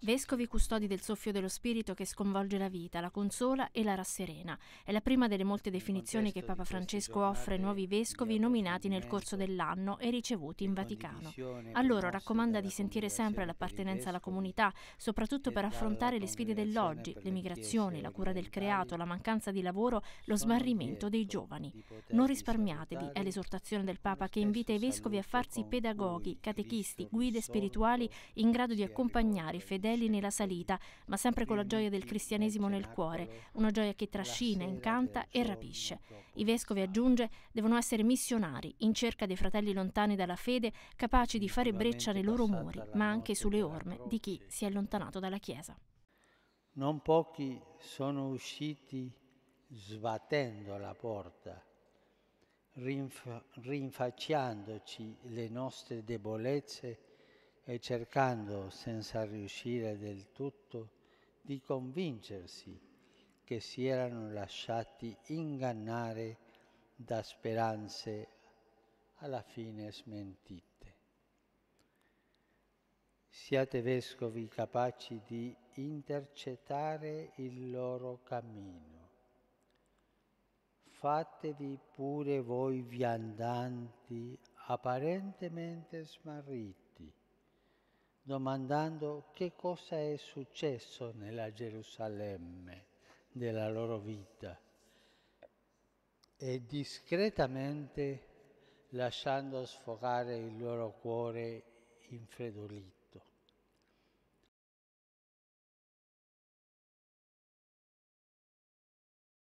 Vescovi custodi del soffio dello spirito che sconvolge la vita, la consola e la rasserena. È la prima delle molte definizioni che Papa Francesco offre ai nuovi vescovi nominati nel corso dell'anno e ricevuti in Vaticano. A loro raccomanda di sentire sempre l'appartenenza alla comunità, soprattutto per affrontare le sfide dell'oggi, le migrazioni, la cura del creato, la mancanza di lavoro, lo smarrimento dei giovani. Non risparmiatevi, è l'esortazione del Papa che invita i vescovi a farsi pedagoghi, catechisti, guide spirituali in grado di accompagnare i fedeli nella salita, ma sempre con la gioia del cristianesimo nel cuore, una gioia che trascina, incanta e rapisce. I vescovi, aggiunge, devono essere missionari, in cerca dei fratelli lontani dalla fede, capaci di fare breccia nei loro muri, ma anche sulle orme di chi si è allontanato dalla Chiesa. Non pochi sono usciti sbattendo la porta, rinf- rinfacciandoci le nostre debolezze e cercando, senza riuscire del tutto, di convincersi che si erano lasciati ingannare da speranze alla fine smentite. Siate vescovi capaci di intercettare il loro cammino. Fatevi pure voi viandanti apparentemente smarriti domandando che cosa è successo nella Gerusalemme della loro vita e discretamente lasciando sfogare il loro cuore infredolito.